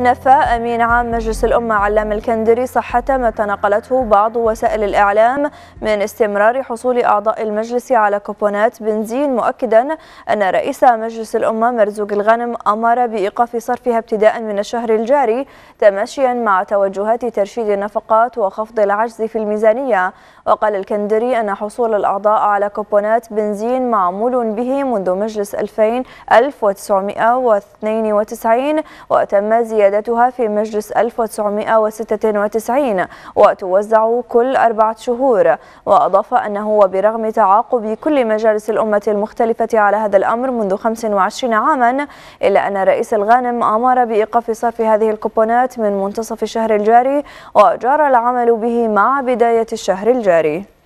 نفى أمين عام مجلس الأمة علام الكندري صحة ما تناقلته بعض وسائل الإعلام من استمرار حصول أعضاء المجلس على كوبونات بنزين مؤكدا أن رئيس مجلس الأمة مرزوق الغنم أمر بإيقاف صرفها ابتداء من الشهر الجاري تماشيا مع توجهات ترشيد النفقات وخفض العجز في الميزانية وقال الكندري أن حصول الأعضاء على كوبونات بنزين معمول به منذ مجلس 2000 1992 وتم زيادة قيادتها في مجلس 1996 وتوزع كل أربعة شهور وأضاف أنه وبرغم تعاقب كل مجالس الأمة المختلفة على هذا الأمر منذ 25 عاما إلا أن رئيس الغانم أمر بإيقاف صرف هذه الكوبونات من منتصف الشهر الجاري وجرى العمل به مع بداية الشهر الجاري